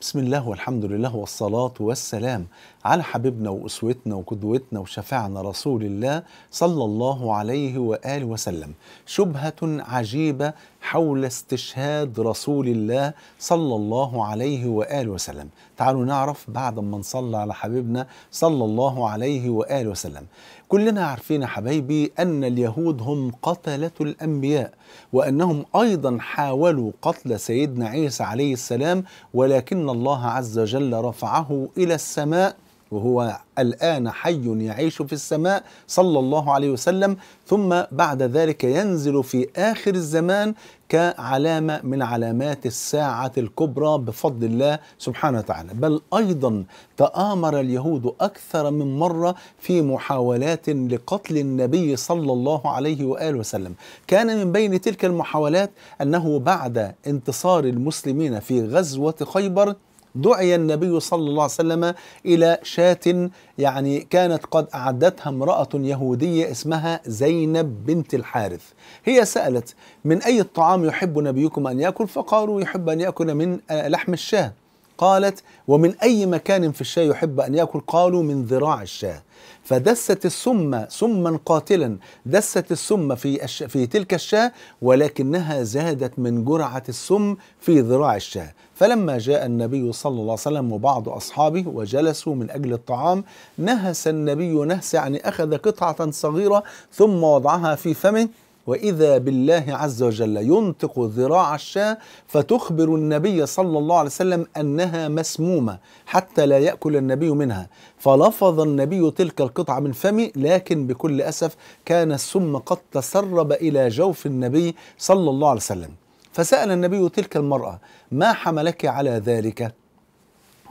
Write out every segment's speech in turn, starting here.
بسم الله والحمد لله والصلاة والسلام على حبيبنا وأسوتنا وقدوتنا وشفعنا رسول الله صلى الله عليه وآله وسلم شبهة عجيبة حول استشهاد رسول الله صلى الله عليه وآله وسلم تعالوا نعرف بعد ما نصلى على حبيبنا صلى الله عليه وآله وسلم كلنا عارفين حبايبي أن اليهود هم قتلة الأنبياء وأنهم أيضا حاولوا قتل سيدنا عيسى عليه السلام ولكن الله عز وجل رفعه إلى السماء وهو الآن حي يعيش في السماء صلى الله عليه وسلم ثم بعد ذلك ينزل في آخر الزمان كعلامة من علامات الساعة الكبرى بفضل الله سبحانه وتعالى بل أيضا تآمر اليهود أكثر من مرة في محاولات لقتل النبي صلى الله عليه وآله وسلم كان من بين تلك المحاولات أنه بعد انتصار المسلمين في غزوة خيبر دعي النبي صلى الله عليه وسلم إلى شاة يعني كانت قد أعدتها امرأة يهودية اسمها زينب بنت الحارث هي سألت من أي الطعام يحب نبيكم أن يأكل فقالوا يحب أن يأكل من آه، لحم الشاة قالت ومن أي مكان في الشاة يحب أن يأكل قالوا من ذراع الشاة فدست السم سما قاتلا دست السم في الش... في تلك الشاة ولكنها زادت من جرعة السم في ذراع الشاة فلما جاء النبي صلى الله عليه وسلم وبعض أصحابه وجلسوا من أجل الطعام نهس النبي نهس يعني أخذ قطعة صغيرة ثم وضعها في فمه وإذا بالله عز وجل ينطق ذراع الشاة فتخبر النبي صلى الله عليه وسلم أنها مسمومة حتى لا يأكل النبي منها فلفظ النبي تلك القطعة من فمه لكن بكل أسف كان السم قد تسرب إلى جوف النبي صلى الله عليه وسلم فسأل النبي تلك المرأة ما حملك على ذلك؟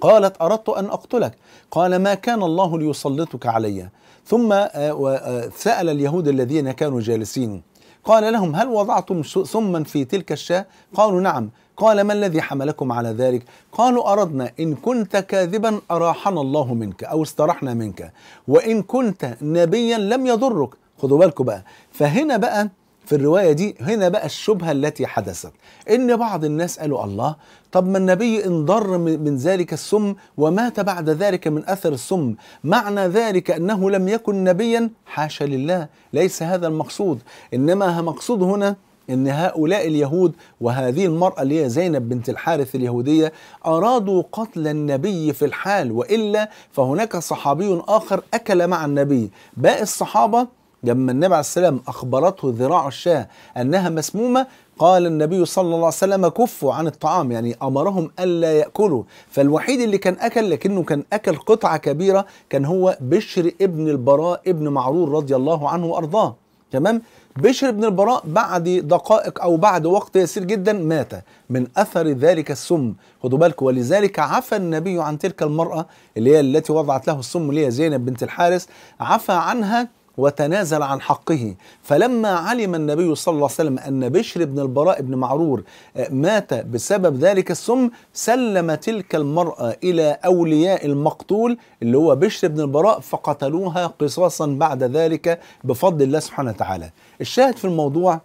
قالت أردت أن أقتلك قال ما كان الله ليسلطك علي ثم آه، آه، سأل اليهود الذين كانوا جالسين قال لهم هل وضعتم سما في تلك الشاة قالوا نعم قال ما الذي حملكم على ذلك قالوا أردنا إن كنت كاذبا أراحنا الله منك أو استرحنا منك وإن كنت نبيا لم يضرك خذوا بالكم بقى فهنا بقى في الروايه دي هنا بقى الشبهه التي حدثت ان بعض الناس قالوا الله طب ما النبي انضر من ذلك السم ومات بعد ذلك من اثر السم معنى ذلك انه لم يكن نبيا حاشا لله ليس هذا المقصود انما مقصود هنا ان هؤلاء اليهود وهذه المراه اللي هي زينب بنت الحارث اليهوديه ارادوا قتل النبي في الحال والا فهناك صحابي اخر اكل مع النبي باقي الصحابه لما النبي عليه السلام أخبرته ذراع الشاة أنها مسمومة قال النبي صلى الله عليه وسلم كفوا عن الطعام يعني أمرهم ألا يأكلوا فالوحيد اللي كان أكل لكنه كان أكل قطعة كبيرة كان هو بشر ابن البراء ابن معرور رضي الله عنه وأرضاه تمام بشر بن البراء بعد دقائق او بعد وقت يسير جدا مات من اثر ذلك السم خدوا بالكم ولذلك عفى النبي عن تلك المراه اللي هي التي وضعت له السم اللي هي زينب بنت الحارث عفى عنها وتنازل عن حقه فلما علم النبي صلى الله عليه وسلم أن بشر بن البراء بن معرور آه، مات بسبب ذلك السم سلم تلك المرأة إلى أولياء المقتول اللي هو بشر بن البراء فقتلوها قصاصا بعد ذلك بفضل الله سبحانه وتعالى الشاهد في الموضوع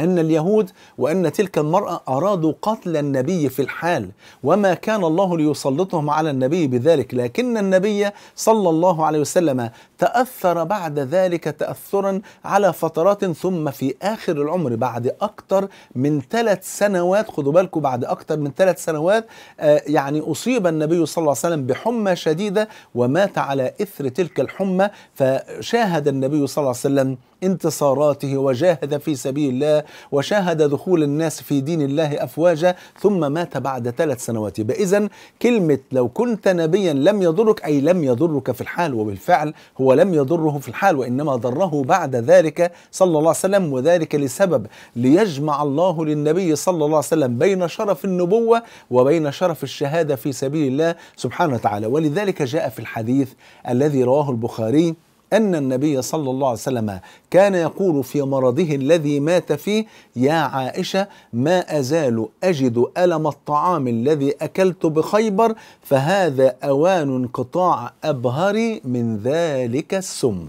أن اليهود وأن تلك المرأة أرادوا قتل النبي في الحال وما كان الله ليسلطهم على النبي بذلك لكن النبي صلى الله عليه وسلم تأثر بعد ذلك تأثرا على فترات ثم في آخر العمر بعد أكثر من ثلاث سنوات خذوا بالكم بعد أكثر من ثلاث سنوات آه، يعني أصيب النبي صلى الله عليه وسلم بحمى شديدة ومات على إثر تلك الحمى فشاهد النبي صلى الله عليه وسلم انتصاراته وجاهد في سبيل الله وشاهد دخول الناس في دين الله أفواجا ثم مات بعد ثلاث سنوات إذا كلمة لو كنت نبيا لم يضرك أي لم يضرك في الحال وبالفعل هو لم يضره في الحال وإنما ضره بعد ذلك صلى الله عليه وسلم وذلك لسبب ليجمع الله للنبي صلى الله عليه وسلم بين شرف النبوة وبين شرف الشهادة في سبيل الله سبحانه وتعالى ولذلك جاء في الحديث الذي رواه البخاري أن النبي صلى الله عليه وسلم كان يقول في مرضه الذي مات فيه يا عائشة ما أزال أجد ألم الطعام الذي أكلت بخيبر فهذا أوان انقطاع أبهري من ذلك السم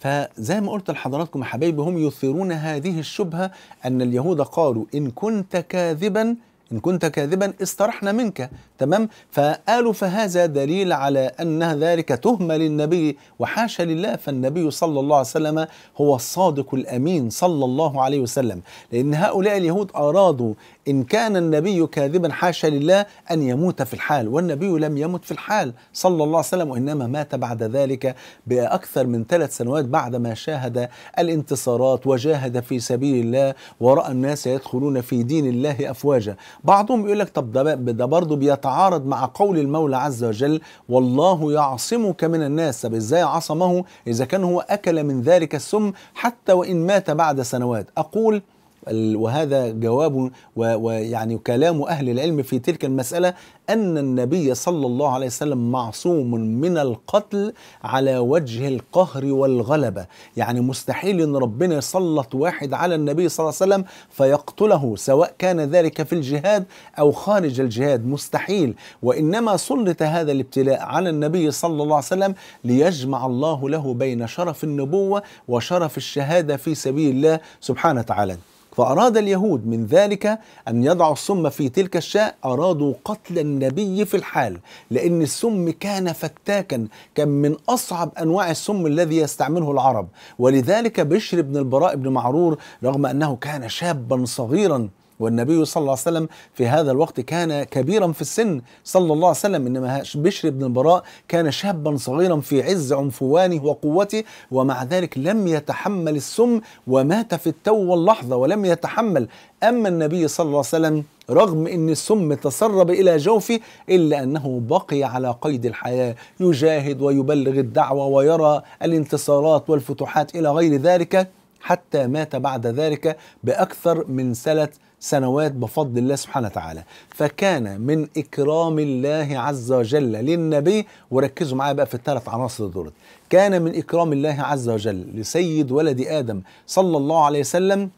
فزي ما قلت لحضراتكم يا حبايبي هم يثيرون هذه الشبهة أن اليهود قالوا إن كنت كاذبا إن كنت كاذبا استرحنا منك تمام فقالوا فهذا دليل على أن ذلك تهمة للنبي وحاشا لله فالنبي صلى الله عليه وسلم هو الصادق الأمين صلى الله عليه وسلم لأن هؤلاء اليهود أرادوا إن كان النبي كاذبا حاشا لله أن يموت في الحال والنبي لم يمت في الحال صلى الله عليه وسلم وإنما مات بعد ذلك بأكثر من ثلاث سنوات بعدما شاهد الانتصارات وجاهد في سبيل الله ورأى الناس يدخلون في دين الله أفواجا بعضهم يقول لك طب ده ده برضه بيتعارض مع قول المولى عز وجل والله يعصمك من الناس طب ازاي عصمه اذا كان هو اكل من ذلك السم حتى وان مات بعد سنوات اقول وهذا جواب ويعني كلام أهل العلم في تلك المسألة أن النبي صلى الله عليه وسلم معصوم من القتل على وجه القهر والغلبة يعني مستحيل أن ربنا يسلط واحد على النبي صلى الله عليه وسلم فيقتله سواء كان ذلك في الجهاد أو خارج الجهاد مستحيل وإنما سلط هذا الابتلاء على النبي صلى الله عليه وسلم ليجمع الله له بين شرف النبوة وشرف الشهادة في سبيل الله سبحانه وتعالى فأراد اليهود من ذلك أن يضعوا السم في تلك الشاء أرادوا قتل النبي في الحال لأن السم كان فتاكا كان من أصعب أنواع السم الذي يستعمله العرب ولذلك بشر بن البراء بن معرور رغم أنه كان شابا صغيرا والنبي صلى الله عليه وسلم في هذا الوقت كان كبيرا في السن صلى الله عليه وسلم انما بشر بن البراء كان شابا صغيرا في عز عنفوانه وقوته ومع ذلك لم يتحمل السم ومات في التو واللحظه ولم يتحمل اما النبي صلى الله عليه وسلم رغم ان السم تسرب الى جوفه الا انه بقي على قيد الحياه يجاهد ويبلغ الدعوه ويرى الانتصارات والفتوحات الى غير ذلك حتى مات بعد ذلك بأكثر من ثلاث سنوات بفضل الله سبحانه وتعالى فكان من إكرام الله عز وجل للنبي وركزوا معايا بقى في الثلاث عناصر دول كان من إكرام الله عز وجل لسيد ولد آدم صلى الله عليه وسلم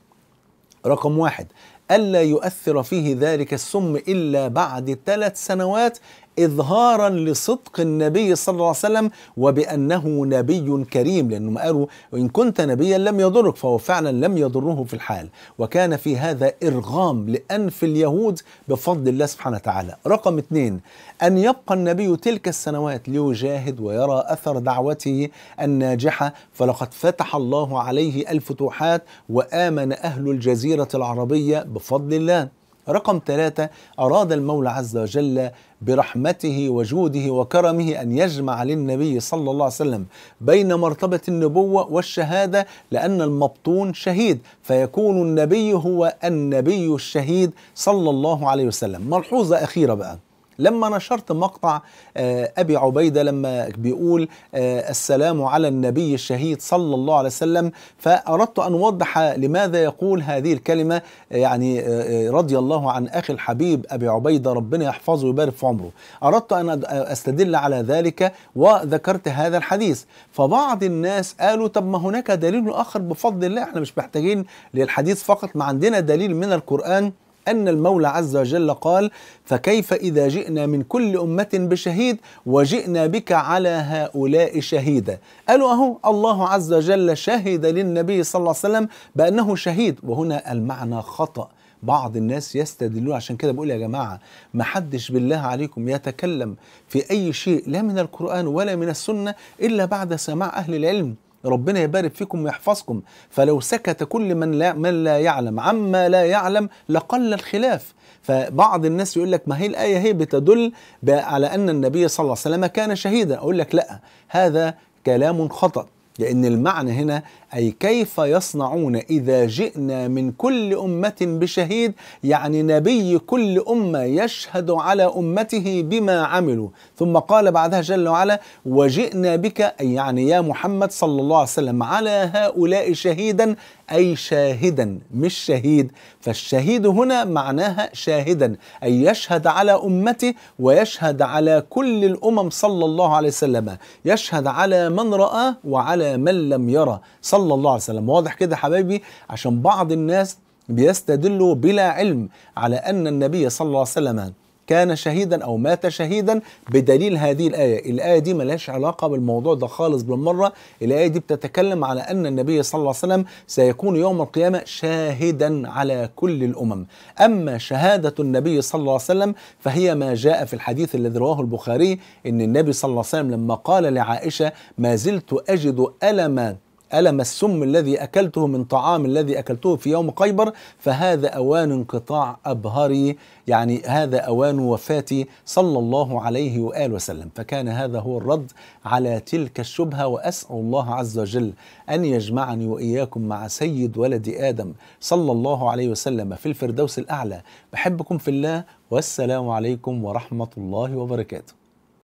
رقم واحد ألا يؤثر فيه ذلك السم إلا بعد ثلاث سنوات إظهارا لصدق النبي صلى الله عليه وسلم وبأنه نبي كريم لأنهم قالوا إن كنت نبيا لم يضرك فهو فعلا لم يضره في الحال وكان في هذا إرغام لأنف اليهود بفضل الله سبحانه وتعالى رقم اثنين أن يبقى النبي تلك السنوات ليجاهد ويرى أثر دعوته الناجحة فلقد فتح الله عليه الفتوحات وآمن أهل الجزيرة العربية بفضل الله رقم ثلاثة أراد المولى عز وجل برحمته وجوده وكرمه أن يجمع للنبي صلى الله عليه وسلم بين مرتبة النبوة والشهادة لأن المبطون شهيد فيكون النبي هو النبي الشهيد صلى الله عليه وسلم ملحوظة أخيرة بقى لما نشرت مقطع آه، أبي عبيدة لما بيقول آه، السلام على النبي الشهيد صلى الله عليه وسلم فأردت أن أوضح لماذا يقول هذه الكلمة آه، يعني رضي الله عن أخي الحبيب أبي عبيدة ربنا يحفظه ويبارك في عمره أردت أن أستدل على ذلك وذكرت هذا الحديث فبعض الناس قالوا طب ما هناك دليل آخر بفضل الله احنا مش محتاجين للحديث فقط ما عندنا دليل من القرآن أن المولى عز وجل قال فكيف إذا جئنا من كل أمة بشهيد وجئنا بك على هؤلاء شهيدا قالوا أهو الله عز وجل شهد للنبي صلى الله عليه وسلم بأنه شهيد وهنا المعنى خطأ بعض الناس يستدلون عشان كده بقول يا جماعة ما حدش بالله عليكم يتكلم في أي شيء لا من القرآن ولا من السنة إلا بعد سماع أهل العلم ربنا يبارك فيكم ويحفظكم فلو سكت كل من لا من لا يعلم عما لا يعلم لقل الخلاف فبعض الناس يقول لك ما هي الآية هي بتدل على أن النبي صلى الله عليه وسلم كان شهيدا أقول لك لا هذا كلام خطأ لأن المعنى هنا أي كيف يصنعون إذا جئنا من كل أمة بشهيد يعني نبي كل أمة يشهد على أمته بما عملوا ثم قال بعدها جل وعلا وجئنا بك أي يعني يا محمد صلى الله عليه وسلم على هؤلاء شهيدا أي شاهدا مش شهيد فالشهيد هنا معناها شاهدا أي يشهد على أمته ويشهد على كل الأمم صلى الله عليه وسلم يشهد على من رأى وعلى من لم يرى صلى صلى الله عليه وسلم واضح كده حبايبي عشان بعض الناس بيستدلوا بلا علم على أن النبي صلى الله عليه وسلم كان شهيدا او مات شهيدا بدليل هذه الايه، الايه دي ملهاش علاقه بالموضوع ده خالص بالمره، الايه دي بتتكلم على ان النبي صلى الله عليه وسلم سيكون يوم القيامه شاهدا على كل الامم، اما شهاده النبي صلى الله عليه وسلم فهي ما جاء في الحديث الذي رواه البخاري ان النبي صلى الله عليه وسلم لما قال لعائشه ما زلت اجد الما ألم السم الذي أكلته من طعام الذي أكلته في يوم قيبر فهذا أوان انقطاع أبهري يعني هذا أوان وفاتي صلى الله عليه وآله وسلم فكان هذا هو الرد على تلك الشبهة وأسأل الله عز وجل أن يجمعني وإياكم مع سيد ولد آدم صلى الله عليه وسلم في الفردوس الأعلى بحبكم في الله والسلام عليكم ورحمة الله وبركاته